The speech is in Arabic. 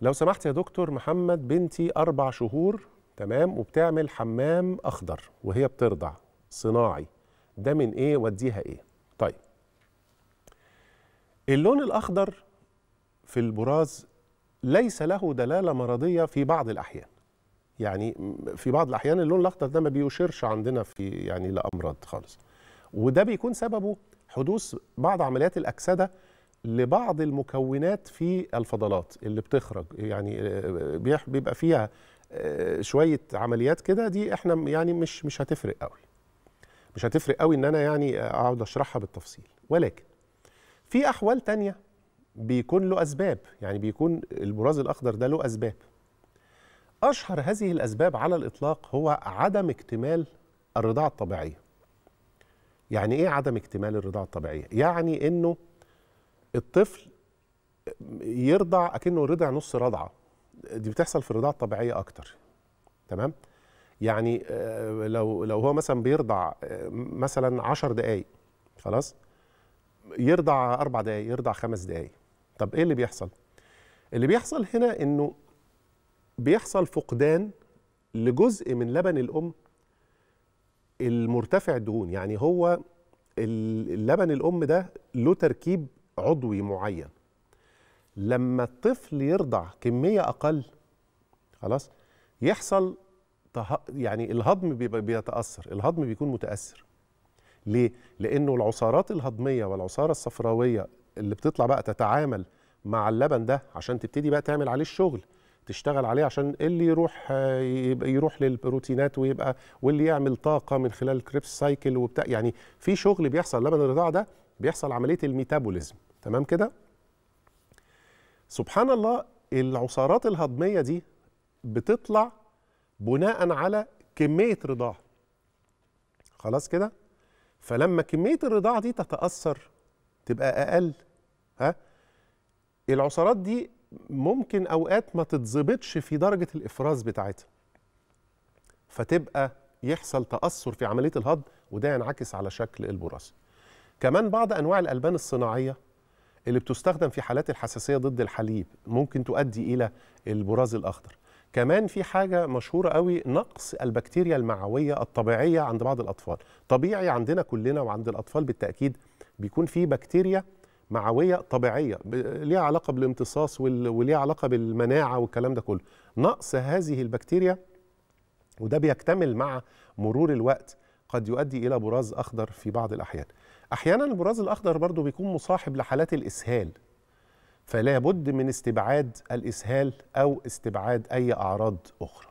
لو سمحت يا دكتور محمد بنتي أربع شهور تمام وبتعمل حمام أخضر وهي بترضع صناعي ده من إيه وديها إيه طيب اللون الأخضر في البراز ليس له دلالة مرضية في بعض الأحيان يعني في بعض الأحيان اللون الأخضر ده ما بيشيرش عندنا في يعني لأمراض خالص وده بيكون سببه حدوث بعض عمليات الأكسدة لبعض المكونات في الفضلات اللي بتخرج يعني آه، بيبقى فيها آه، شويه عمليات كده دي احنا يعني مش مش هتفرق قوي مش هتفرق قوي ان انا يعني اقعد اشرحها بالتفصيل ولكن في احوال تانية بيكون له اسباب يعني بيكون البراز الاخضر ده له اسباب اشهر هذه الاسباب على الاطلاق هو عدم اكتمال الرضاعه الطبيعيه يعني ايه عدم اكتمال الرضاعه الطبيعيه يعني انه الطفل يرضع اكنه رضع نص رضعه دي بتحصل في الرضاعه الطبيعيه اكتر تمام يعني آه، لو لو هو مثلا بيرضع آه، مثلا 10 دقائق خلاص يرضع اربع دقائق يرضع خمس دقائق طب ايه اللي بيحصل اللي بيحصل هنا انه بيحصل فقدان لجزء من لبن الام المرتفع الدهون يعني هو اللبن الام ده له تركيب عضوي معين لما الطفل يرضع كميه اقل خلاص يحصل يعني الهضم بيبقى بيتاثر الهضم بيكون متاثر ليه لانه العصارات الهضميه والعصاره الصفراويه اللي بتطلع بقى تتعامل مع اللبن ده عشان تبتدي بقى تعمل عليه الشغل تشتغل عليه عشان اللي يروح يروح للبروتينات ويبقى واللي يعمل طاقه من خلال الكريبس سايكل وبتاع يعني في شغل بيحصل لبن الرضاعه ده بيحصل عمليه الميتابوليزم تمام كده سبحان الله العصارات الهضميه دي بتطلع بناء على كميه رضاعه خلاص كده فلما كميه الرضاعه دي تتاثر تبقى اقل ها العصارات دي ممكن اوقات ما تتظبطش في درجه الافراز بتاعتها فتبقى يحصل تاثر في عمليه الهضم وده ينعكس على شكل البراز كمان بعض انواع الالبان الصناعيه اللي بتستخدم في حالات الحساسيه ضد الحليب ممكن تؤدي الى البراز الاخضر كمان في حاجه مشهوره قوي نقص البكتيريا المعويه الطبيعيه عند بعض الاطفال طبيعي عندنا كلنا وعند الاطفال بالتاكيد بيكون في بكتيريا معويه طبيعيه ليها علاقه بالامتصاص وليها علاقه بالمناعه والكلام ده كله نقص هذه البكتيريا وده بيكتمل مع مرور الوقت قد يؤدي الى براز اخضر في بعض الاحيان احيانا البراز الاخضر برضو بيكون مصاحب لحالات الاسهال فلا بد من استبعاد الاسهال او استبعاد اي اعراض اخرى